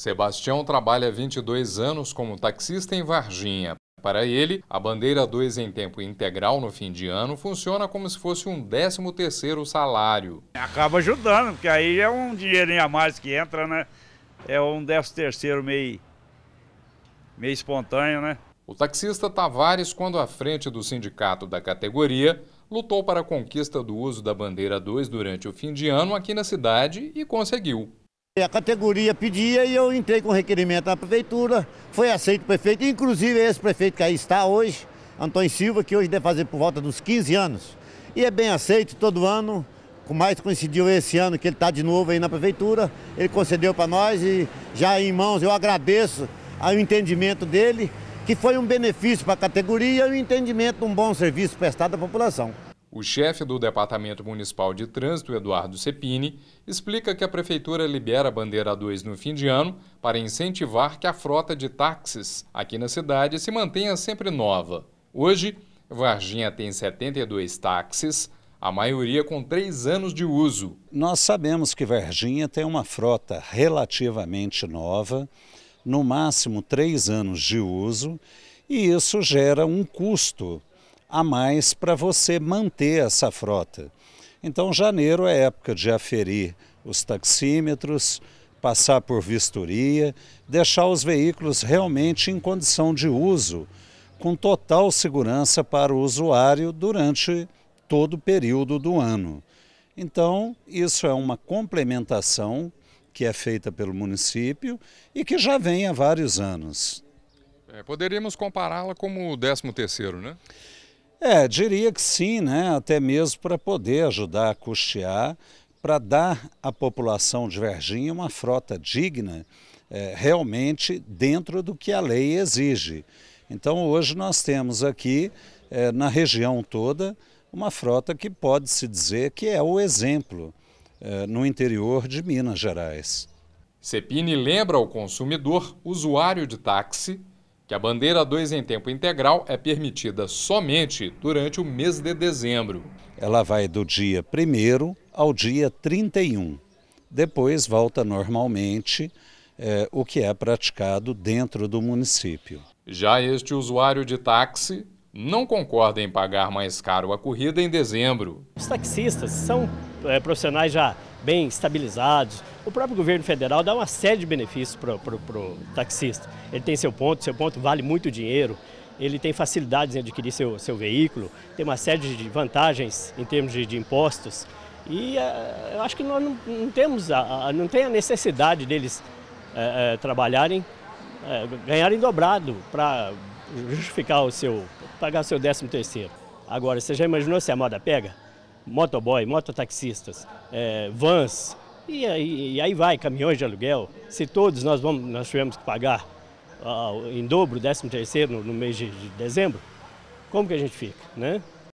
Sebastião trabalha 22 anos como taxista em Varginha. Para ele, a bandeira 2 em tempo integral no fim de ano funciona como se fosse um 13º salário. Acaba ajudando, porque aí é um dinheirinho a mais que entra, né? É um 13º meio, meio espontâneo, né? O taxista Tavares, quando à frente do sindicato da categoria, lutou para a conquista do uso da bandeira 2 durante o fim de ano aqui na cidade e conseguiu. A categoria pedia e eu entrei com requerimento na prefeitura, foi aceito o prefeito, inclusive esse prefeito que aí está hoje, Antônio Silva, que hoje deve fazer por volta dos 15 anos. E é bem aceito todo ano, com mais coincidiu esse ano que ele está de novo aí na prefeitura, ele concedeu para nós e já em mãos eu agradeço ao entendimento dele, que foi um benefício para a categoria e o entendimento de um bom serviço prestado à população. O chefe do Departamento Municipal de Trânsito, Eduardo Cepini, explica que a Prefeitura libera a bandeira 2 no fim de ano para incentivar que a frota de táxis aqui na cidade se mantenha sempre nova. Hoje, Varginha tem 72 táxis, a maioria com três anos de uso. Nós sabemos que Varginha tem uma frota relativamente nova, no máximo três anos de uso, e isso gera um custo a mais para você manter essa frota. Então, janeiro é época de aferir os taxímetros, passar por vistoria, deixar os veículos realmente em condição de uso, com total segurança para o usuário durante todo o período do ano. Então, isso é uma complementação que é feita pelo município e que já vem há vários anos. É, poderíamos compará-la como o 13º, né? É, diria que sim, né? até mesmo para poder ajudar a custear, para dar à população de Verginha uma frota digna, é, realmente dentro do que a lei exige. Então hoje nós temos aqui, é, na região toda, uma frota que pode-se dizer que é o exemplo é, no interior de Minas Gerais. Cepini lembra ao consumidor, usuário de táxi, que a bandeira 2 em tempo integral é permitida somente durante o mês de dezembro. Ela vai do dia 1 ao dia 31. Depois volta normalmente é, o que é praticado dentro do município. Já este usuário de táxi não concorda em pagar mais caro a corrida em dezembro. Os taxistas são é, profissionais já bem estabilizados. O próprio governo federal dá uma série de benefícios para o taxista. Ele tem seu ponto, seu ponto vale muito dinheiro, ele tem facilidades em adquirir seu, seu veículo, tem uma série de vantagens em termos de, de impostos. E uh, eu acho que nós não, não temos a, a, não tem a necessidade deles uh, uh, trabalharem, ganharem dobrado para justificar o seu, pagar o seu décimo terceiro. Agora, você já imaginou se a moda pega? motoboy, mototaxistas, é, vans, e aí, e aí, vai, caminhões de aluguel. Se todos nós, vamos, nós tivemos que pagar uh, em dobro, décimo terceiro no, no mês de, de dezembro, como que a gente fica, né?